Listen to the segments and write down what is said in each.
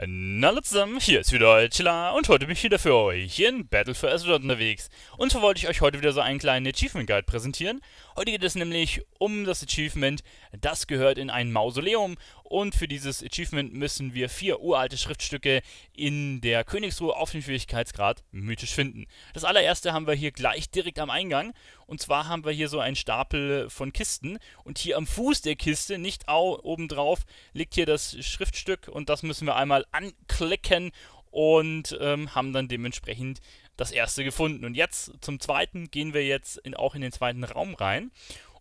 Na Leute zusammen, hier ist wieder Chilla und heute bin ich wieder für euch in Battle for Azeroth unterwegs. Und zwar wollte ich euch heute wieder so einen kleinen Achievement Guide präsentieren. Heute geht es nämlich um das Achievement, das gehört in ein Mausoleum und für dieses Achievement müssen wir vier uralte Schriftstücke in der Königsruhe auf dem Schwierigkeitsgrad mythisch finden. Das allererste haben wir hier gleich direkt am Eingang. Und zwar haben wir hier so einen Stapel von Kisten. Und hier am Fuß der Kiste, nicht oben drauf, liegt hier das Schriftstück. Und das müssen wir einmal anklicken und ähm, haben dann dementsprechend das erste gefunden. Und jetzt zum zweiten gehen wir jetzt in, auch in den zweiten Raum rein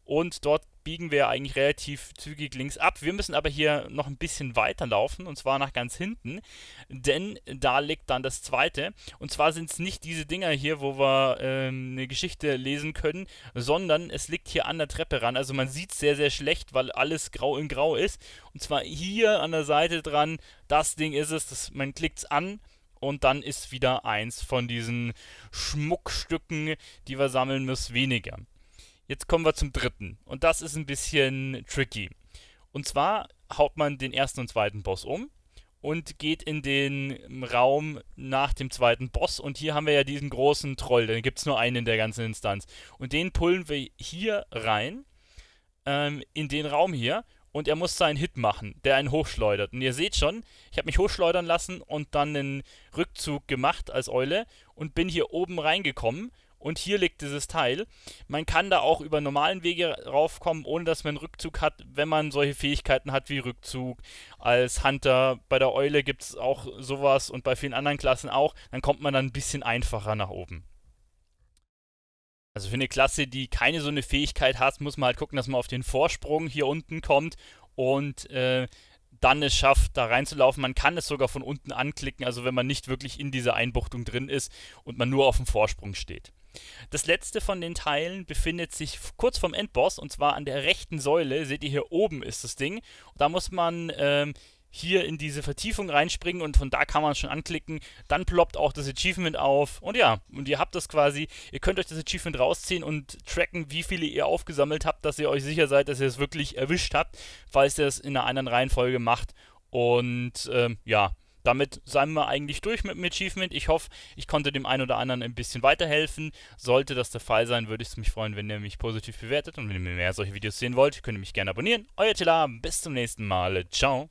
und dort biegen wir eigentlich relativ zügig links ab. Wir müssen aber hier noch ein bisschen weiter laufen und zwar nach ganz hinten, denn da liegt dann das zweite. Und zwar sind es nicht diese Dinger hier, wo wir ähm, eine Geschichte lesen können, sondern es liegt hier an der Treppe ran. Also man sieht es sehr, sehr schlecht, weil alles grau in grau ist. Und zwar hier an der Seite dran, das Ding ist es, das, man klickt es an und dann ist wieder eins von diesen Schmuckstücken, die wir sammeln müssen, weniger. Jetzt kommen wir zum dritten. Und das ist ein bisschen tricky. Und zwar haut man den ersten und zweiten Boss um und geht in den Raum nach dem zweiten Boss. Und hier haben wir ja diesen großen Troll, den gibt es nur einen in der ganzen Instanz. Und den pullen wir hier rein, ähm, in den Raum hier. Und er muss seinen Hit machen, der einen hochschleudert. Und ihr seht schon, ich habe mich hochschleudern lassen und dann einen Rückzug gemacht als Eule und bin hier oben reingekommen und hier liegt dieses Teil. Man kann da auch über normalen Wege raufkommen, ohne dass man Rückzug hat, wenn man solche Fähigkeiten hat wie Rückzug. Als Hunter bei der Eule gibt es auch sowas und bei vielen anderen Klassen auch. Dann kommt man dann ein bisschen einfacher nach oben. Also für eine Klasse, die keine so eine Fähigkeit hat, muss man halt gucken, dass man auf den Vorsprung hier unten kommt und äh, dann es schafft, da reinzulaufen. Man kann es sogar von unten anklicken, also wenn man nicht wirklich in dieser Einbuchtung drin ist und man nur auf dem Vorsprung steht. Das letzte von den Teilen befindet sich kurz vorm Endboss und zwar an der rechten Säule. Seht ihr hier oben ist das Ding. Da muss man ähm, hier in diese Vertiefung reinspringen und von da kann man schon anklicken. Dann ploppt auch das Achievement auf und ja, und ihr habt das quasi. Ihr könnt euch das Achievement rausziehen und tracken, wie viele ihr aufgesammelt habt, dass ihr euch sicher seid, dass ihr es wirklich erwischt habt, falls ihr es in einer anderen Reihenfolge macht. Und ähm, ja, damit seien wir eigentlich durch mit dem Achievement. Ich hoffe, ich konnte dem einen oder anderen ein bisschen weiterhelfen. Sollte das der Fall sein, würde ich es mich freuen, wenn ihr mich positiv bewertet. Und wenn ihr mehr solche Videos sehen wollt, könnt ihr mich gerne abonnieren. Euer Tela, bis zum nächsten Mal. Ciao.